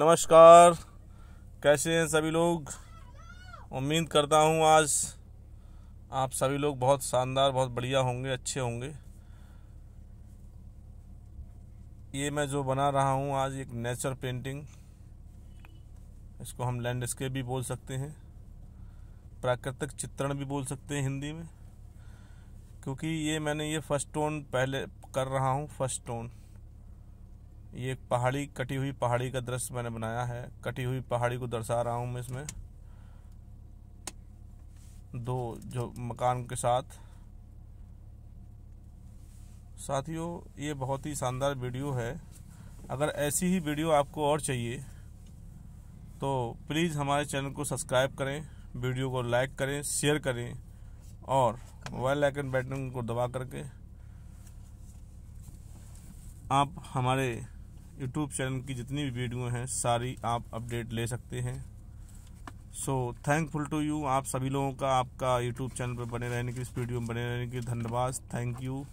नमस्कार कैसे हैं सभी लोग उम्मीद करता हूं आज आप सभी लोग बहुत शानदार बहुत बढ़िया होंगे अच्छे होंगे ये मैं जो बना रहा हूं आज एक नेचर पेंटिंग इसको हम लैंडस्केप भी बोल सकते हैं प्राकृतिक चित्रण भी बोल सकते हैं हिंदी में क्योंकि ये मैंने ये फर्स्ट टोन पहले कर रहा हूं फर्स्ट टोन ये एक पहाड़ी कटी हुई पहाड़ी का दृश्य मैंने बनाया है कटी हुई पहाड़ी को दर्शा रहा हूँ मैं इसमें दो जो मकान के साथ साथियों ये बहुत ही शानदार वीडियो है अगर ऐसी ही वीडियो आपको और चाहिए तो प्लीज़ हमारे चैनल को सब्सक्राइब करें वीडियो को लाइक करें शेयर करें और मोबाइल आइकन बटन को दबा करके आप हमारे यूट्यूब चैनल की जितनी भी वीडियो हैं सारी आप अपडेट ले सकते हैं सो थैंकफुल टू यू आप सभी लोगों का आपका यूट्यूब चैनल पर बने रहने की इस वीडियो में बने रहने की धन्यवाद थैंक यू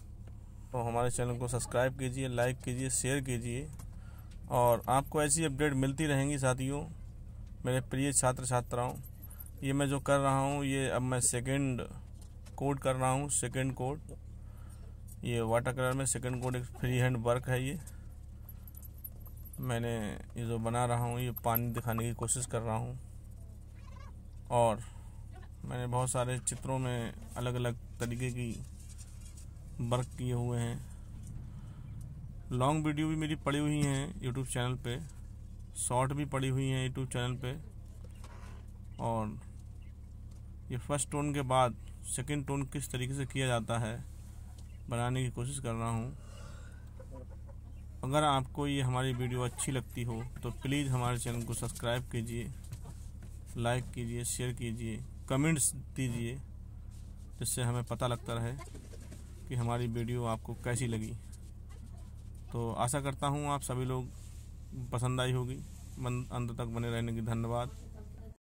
तो हमारे चैनल को सब्सक्राइब कीजिए लाइक कीजिए शेयर कीजिए और आपको ऐसी अपडेट मिलती रहेंगी साथियों मेरे प्रिय छात्र छात्राओं ये मैं जो कर रहा हूँ ये अब मैं सेकेंड कोड कर रहा हूँ सेकेंड कोड ये वाटर कलर में सेकेंड कोड एक फ्री हैंड वर्क है ये मैंने ये जो बना रहा हूँ ये पानी दिखाने की कोशिश कर रहा हूँ और मैंने बहुत सारे चित्रों में अलग अलग तरीके की वर्क किए हुए हैं लॉन्ग वीडियो भी मेरी पड़ी हुई हैं यूट्यूब चैनल पे शॉर्ट भी पड़ी हुई हैं यूट्यूब चैनल पे और ये फर्स्ट टोन के बाद सेकंड टोन किस तरीके से किया जाता है बनाने की कोशिश कर रहा हूँ अगर आपको ये हमारी वीडियो अच्छी लगती हो तो प्लीज़ हमारे चैनल को सब्सक्राइब कीजिए लाइक कीजिए शेयर कीजिए कमेंट्स दीजिए जिससे हमें पता लगता रहे कि हमारी वीडियो आपको कैसी लगी तो आशा करता हूँ आप सभी लोग पसंद आई होगी अंत तक बने रहने की धन्यवाद